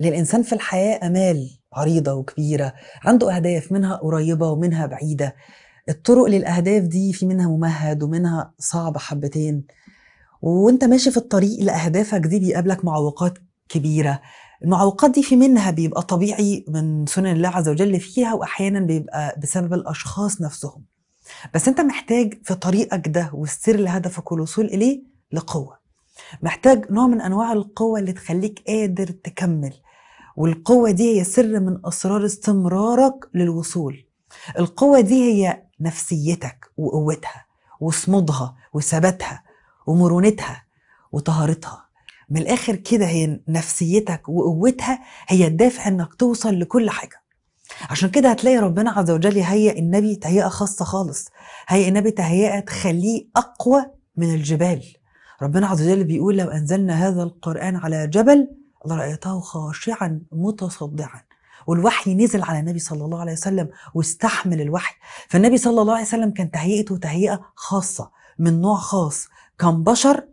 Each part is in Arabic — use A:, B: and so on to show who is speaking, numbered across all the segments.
A: للإنسان في الحياة أمال عريضة وكبيرة عنده أهداف منها قريبة ومنها بعيدة الطرق للأهداف دي في منها ممهد ومنها صعب حبتين وانت ماشي في الطريق لأهدافك دي بيقابلك معوقات كبيرة المعوقات دي في منها بيبقى طبيعي من سنن الله عز وجل فيها وأحيانا بيبقى بسبب الأشخاص نفسهم بس انت محتاج في طريقك ده والسر لهدفك والوصول إليه لقوة محتاج نوع من أنواع القوة اللي تخليك قادر تكمل والقوة دي هي سر من أسرار استمرارك للوصول القوة دي هي نفسيتك وقوتها وصمودها وثباتها ومرونتها وطهارتها من الآخر كده هي نفسيتك وقوتها هي الدافع إنك توصل لكل حاجة عشان كده هتلاقي ربنا عز وجل يهيئ النبي تهيئة خاصة خالص هيئ النبي تهيئة تخليه أقوى من الجبال ربنا عز وجل بيقول لو أنزلنا هذا القرآن على جبل لرأيته خاشعا متصدعا والوحي نزل على النبي صلى الله عليه وسلم واستحمل الوحي فالنبي صلى الله عليه وسلم كان تهيئته تهيئة خاصة من نوع خاص كان بشر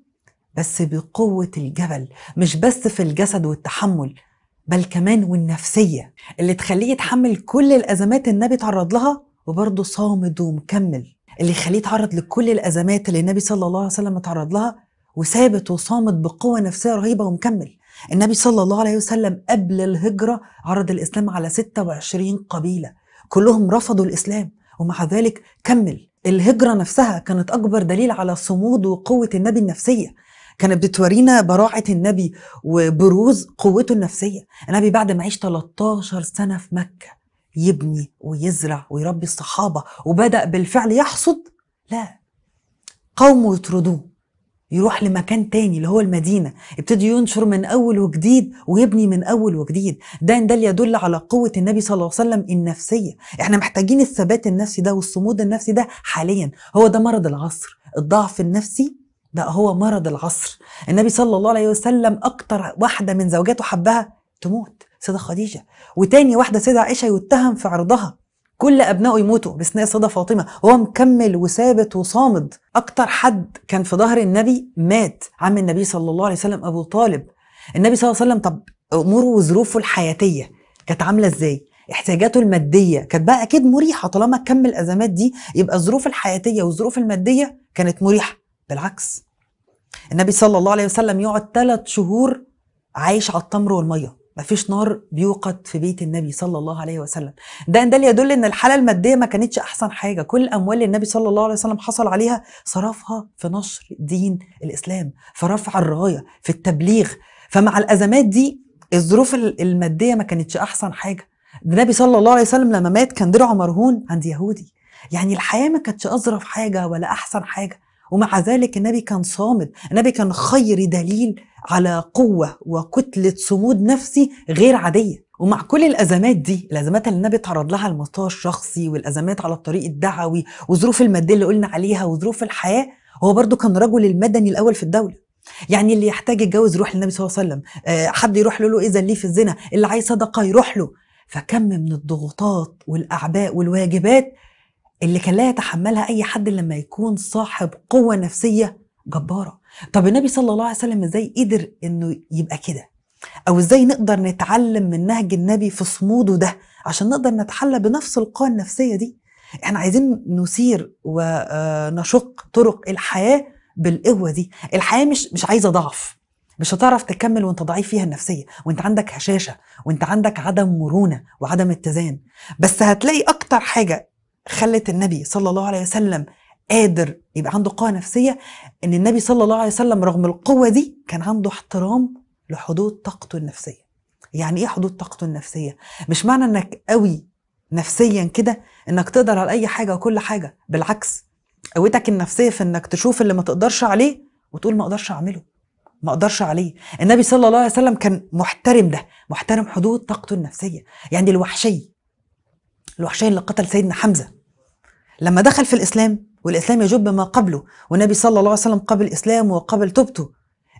A: بس بقوة الجبل مش بس في الجسد والتحمل بل كمان والنفسية اللي تخليه يتحمل كل الأزمات النبي تعرض لها وبرضه صامد ومكمل اللي يخليه يتعرض لكل الأزمات اللي النبي صلى الله عليه وسلم تعرض لها وثابت وصامد بقوة نفسية رهيبة ومكمل النبي صلى الله عليه وسلم قبل الهجرة عرض الإسلام على 26 قبيلة كلهم رفضوا الإسلام ومع ذلك كمل الهجرة نفسها كانت أكبر دليل على صمود وقوة النبي النفسية كانت بتورينا براعة النبي وبروز قوته النفسية النبي بعد ما عيش 13 سنة في مكة يبني ويزرع ويربي الصحابة وبدأ بالفعل يحصد لا قومه يطردوه يروح لمكان تاني اللي هو المدينة ابتدي ينشر من أول وجديد ويبني من أول وجديد ده ده يدل على قوة النبي صلى الله عليه وسلم النفسية احنا محتاجين الثبات النفسي ده والصمود النفسي ده حاليا هو ده مرض العصر الضعف النفسي ده هو مرض العصر النبي صلى الله عليه وسلم أكتر واحدة من زوجاته حبها تموت سيدة خديجة وتاني واحدة سيدة عائشة يتهم في عرضها كل ابنائه يموتوا باستثناء صدى فاطمه هو مكمل وثابت وصامد اكتر حد كان في ظهر النبي مات عم النبي صلى الله عليه وسلم ابو طالب النبي صلى الله عليه وسلم طب اموره وظروفه الحياتيه كانت عامله ازاي احتياجاته الماديه كانت بقى اكيد مريحه طالما كم الازمات دي يبقى الظروف الحياتيه والظروف الماديه كانت مريحه بالعكس النبي صلى الله عليه وسلم يقعد ثلاث شهور عايش على التمر والميه مفيش نار بيوقد في بيت النبي صلى الله عليه وسلم ده ده اللي يدل ان الحاله الماديه ما كانتش احسن حاجه كل اموال النبي صلى الله عليه وسلم حصل عليها صرفها في نشر دين الاسلام في رفع الرايه في التبليغ فمع الازمات دي الظروف الماديه ما كانتش احسن حاجه النبي صلى الله عليه وسلم لما مات كان درعه مرهون عند يهودي يعني الحياه ما كانتش اظرف حاجه ولا احسن حاجه ومع ذلك النبي كان صامد النبي كان خير دليل على قوة وكتلة صمود نفسي غير عادية ومع كل الازمات دي الازمات اللي النبي تعرض لها المستوى الشخصي والازمات على الطريق الدعوي والظروف الماديه اللي قلنا عليها وظروف الحياه هو برضو كان رجل المدني الاول في الدوله يعني اللي يحتاج يتجوز يروح للنبي صلى الله عليه وسلم آه، حد يروح له اذا ليه في الزنا اللي عايز صدقه يروح له فكم من الضغوطات والاعباء والواجبات اللي كان لا يتحملها اي حد لما يكون صاحب قوه نفسيه جباره طب النبي صلى الله عليه وسلم ازاي قدر انه يبقى كده او ازاي نقدر نتعلم من نهج النبي في صموده ده عشان نقدر نتحلى بنفس القوى النفسيه دي احنا عايزين نسير ونشق آه، طرق الحياه بالقوه دي الحياه مش مش عايزه ضعف مش هتعرف تكمل وانت ضعيف فيها النفسيه وانت عندك هشاشه وانت عندك عدم مرونه وعدم اتزان بس هتلاقي اكتر حاجه خلت النبي صلى الله عليه وسلم قادر يبقى عنده قوة نفسية ان النبي صلى الله عليه وسلم رغم القوة دي كان عنده احترام لحدود طاقته النفسية يعني ايه حدود طاقته النفسية مش معنى انك قوي نفسيا كده انك تقدر على اي حاجة وكل حاجة بالعكس قوتك النفسية في انك تشوف اللي ما تقدرش عليه وتقول ما اقدرش اعمله ما اقدرش عليه النبي صلى الله عليه وسلم كان محترم ده محترم حدود طاقته النفسية يعني الوحشي الوحشي اللي قتل سيدنا حمزة لما دخل في الإسلام والإسلام يجب ما قبله والنبي صلى الله عليه وسلم قبل إسلامه وقبل توبته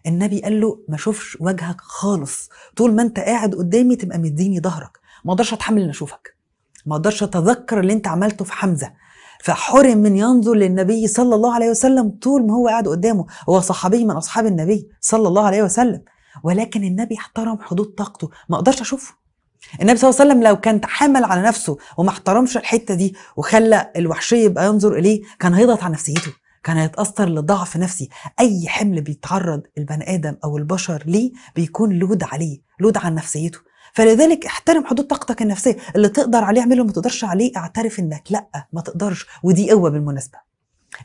A: النبي قال له ما شوفش وجهك خالص طول ما انت قاعد قدامي تبقى مديني ظهرك ما اقدرش اتحمل ان اشوفك ما اقدرش اتذكر اللي انت عملته في حمزه فحرم من ينظر للنبي صلى الله عليه وسلم طول ما هو قاعد قدامه هو صحابي من اصحاب النبي صلى الله عليه وسلم ولكن النبي احترم حدود طاقته ما اقدرش اشوفه النبي صلى الله عليه وسلم لو كان تحامل على نفسه وما احترمش الحته دي وخلى الوحشيه يبقى ينظر اليه كان هيضغط على نفسيته كان هيتاثر لضعف نفسي اي حمل بيتعرض البني ادم او البشر ليه بيكون لود عليه لود على نفسيته فلذلك احترم حدود طاقتك النفسيه اللي تقدر عليه اعمله ما تقدرش عليه اعترف انك لا ما تقدرش ودي قوه بالمناسبه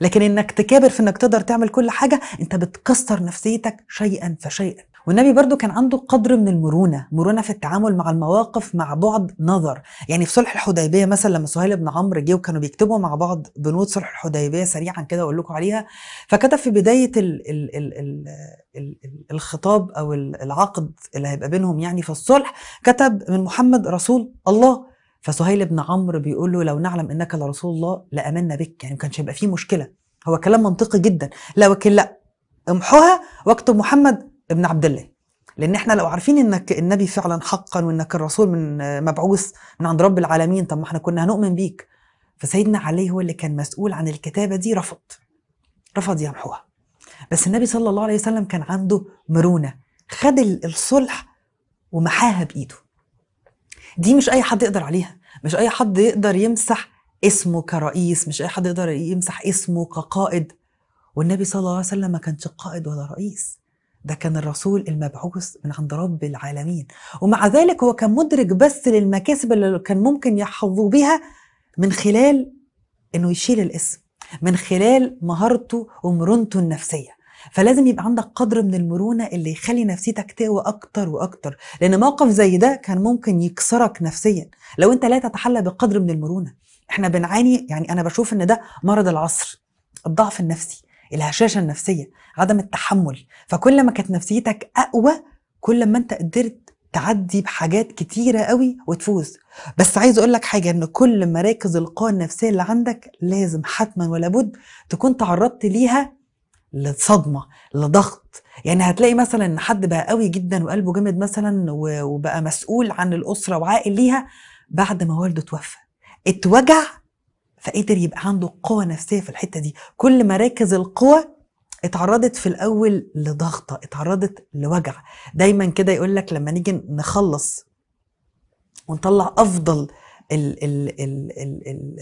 A: لكن انك تكابر في انك تقدر تعمل كل حاجه انت بتكسر نفسيتك شيئا فشيئا والنبي برضو كان عنده قدر من المرونه مرونه في التعامل مع المواقف مع بعد نظر يعني في صلح الحديبيه مثلا لما سهيل بن عمرو جه وكانوا بيكتبوا مع بعض بنود صلح الحديبيه سريعا كده اقول لكم عليها فكتب في بدايه الـ الـ الـ الـ الـ الخطاب او العقد اللي هيبقى بينهم يعني في الصلح كتب من محمد رسول الله فسهيل بن عمرو بيقول له لو نعلم انك لرسول الله لامنا بك يعني ما كانش هيبقى فيه مشكله هو كلام منطقي جدا لكن لا امحوها واكتب محمد ابن عبد الله لان احنا لو عارفين انك النبي فعلا حقا وانك الرسول من مبعوث من عند رب العالمين طب ما احنا كنا هنؤمن بيك فسيدنا علي هو اللي كان مسؤول عن الكتابه دي رفض رفض يمحوها بس النبي صلى الله عليه وسلم كان عنده مرونه خد الصلح ومحاها بايده دي مش اي حد يقدر عليها مش اي حد يقدر يمسح اسمه كرئيس مش اي حد يقدر يمسح اسمه كقائد والنبي صلى الله عليه وسلم ما كانش قائد ولا رئيس ده كان الرسول المبعوث من عند رب العالمين ومع ذلك هو كان مدرك بس للمكاسب اللي كان ممكن يحظوا بها من خلال انه يشيل الاسم من خلال مهارته ومرونته النفسيه فلازم يبقى عندك قدر من المرونة اللي يخلي نفسيتك تقوى أكتر وأكتر لأن موقف زي ده كان ممكن يكسرك نفسيا لو أنت لا تتحلى بقدر من المرونة احنا بنعاني يعني أنا بشوف إن ده مرض العصر الضعف النفسي الهشاشه النفسيه عدم التحمل فكل ما كانت نفسيتك اقوى كل ما انت قدرت تعدي بحاجات كتيره قوي وتفوز بس عايز اقول لك حاجه ان كل مراكز القوه النفسيه اللي عندك لازم حتما ولا بد تكون تعرضت ليها لصدمه لضغط يعني هتلاقي مثلا ان حد بقى قوي جدا وقلبه جامد مثلا وبقى مسؤول عن الاسره وعاقل ليها بعد ما والده توفى اتوجع فقدر يبقى عنده قوة نفسية في الحتة دي كل مراكز القوة اتعرضت في الأول لضغطة اتعرضت لوجع دايما كده يقول لك لما نيجي نخلص ونطلع أفضل ال ال ال ال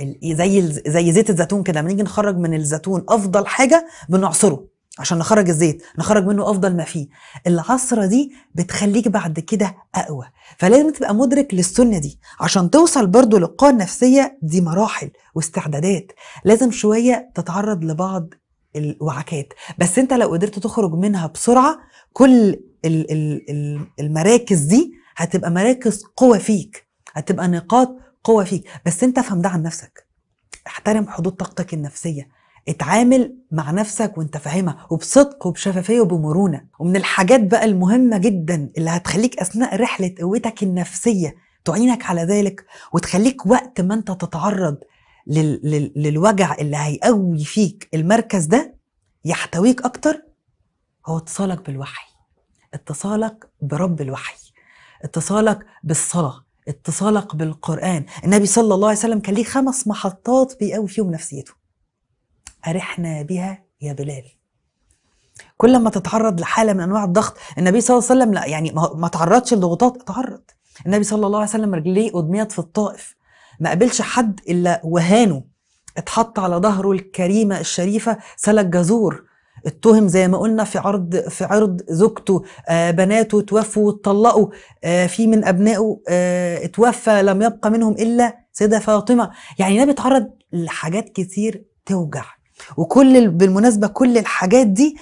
A: ال زي زي زيت الزيتون كده لما نيجي نخرج من الزيتون افضل حاجه بنعصره عشان نخرج الزيت نخرج منه افضل ما فيه العصره دي بتخليك بعد كده اقوى فلازم تبقى مدرك للسنه دي عشان توصل برضو للقوه النفسيه دي مراحل واستعدادات لازم شويه تتعرض لبعض الوعكات بس انت لو قدرت تخرج منها بسرعه كل المراكز دي هتبقى مراكز قوه فيك هتبقى نقاط قوه فيك بس انت فهم ده عن نفسك احترم حدود طاقتك النفسيه اتعامل مع نفسك وانت فاهمها وبصدق وبشفافيه وبمرونه ومن الحاجات بقى المهمه جدا اللي هتخليك اثناء رحله قوتك النفسيه تعينك على ذلك وتخليك وقت ما انت تتعرض لل... لل... للوجع اللي هيقوي فيك المركز ده يحتويك اكتر هو اتصالك بالوحي اتصالك برب الوحي اتصالك بالصلاه اتصالك بالقران النبي صلى الله عليه وسلم كان ليه خمس محطات بيقوي فيهم نفسيته أرحنا بها يا بلال كل ما تتعرض لحالة من أنواع الضغط النبي صلى الله عليه وسلم لا يعني ما تعرضش لضغوطات تعرض النبي صلى الله عليه وسلم رجليه أدميت في الطائف ما قابلش حد إلا وهانه اتحط على ظهره الكريمة الشريفة سلك جزور اتهم زي ما قلنا في عرض في عرض زوجته آه بناته توفوا واتطلقوا آه في من ابنائه آه اتوفى لم يبقى منهم الا سيده فاطمه يعني النبي اتعرض لحاجات كتير توجع وكل بالمناسبه كل الحاجات دي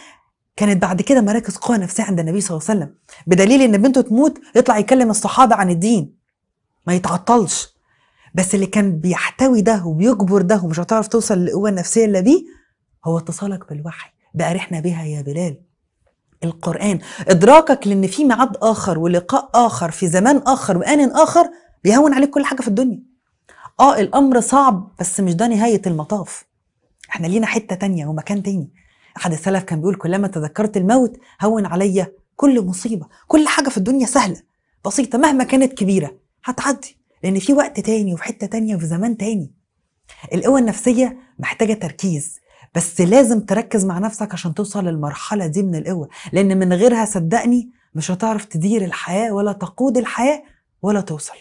A: كانت بعد كده مراكز قوه نفسيه عند النبي صلى الله عليه وسلم بدليل ان بنته تموت يطلع يكلم الصحابه عن الدين ما يتعطلش بس اللي كان بيحتوي ده وبيجبر ده ومش هتعرف توصل للقوه النفسيه اللي بيه هو اتصالك بالوحي بأرحنا بها يا بلال القرآن إدراكك لأن في ميعاد آخر ولقاء آخر في زمان آخر وآن آخر بيهون عليك كل حاجة في الدنيا آه الأمر صعب بس مش ده نهاية المطاف احنا لينا حته تانية ومكان تاني احد السلف كان بيقول كلما تذكرت الموت هون عليا كل مصيبه كل حاجه في الدنيا سهله بسيطه مهما كانت كبيره هتعدي لان في وقت تاني وفي حته تانية وفي زمان تاني القوى النفسيه محتاجه تركيز بس لازم تركز مع نفسك عشان توصل للمرحله دي من القوه لان من غيرها صدقني مش هتعرف تدير الحياه ولا تقود الحياه ولا توصل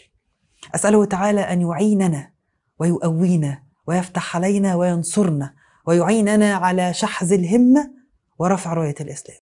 A: اساله تعالى ان يعيننا ويؤوينا ويفتح علينا وينصرنا ويعيننا على شحذ الهمة ورفع راية الإسلام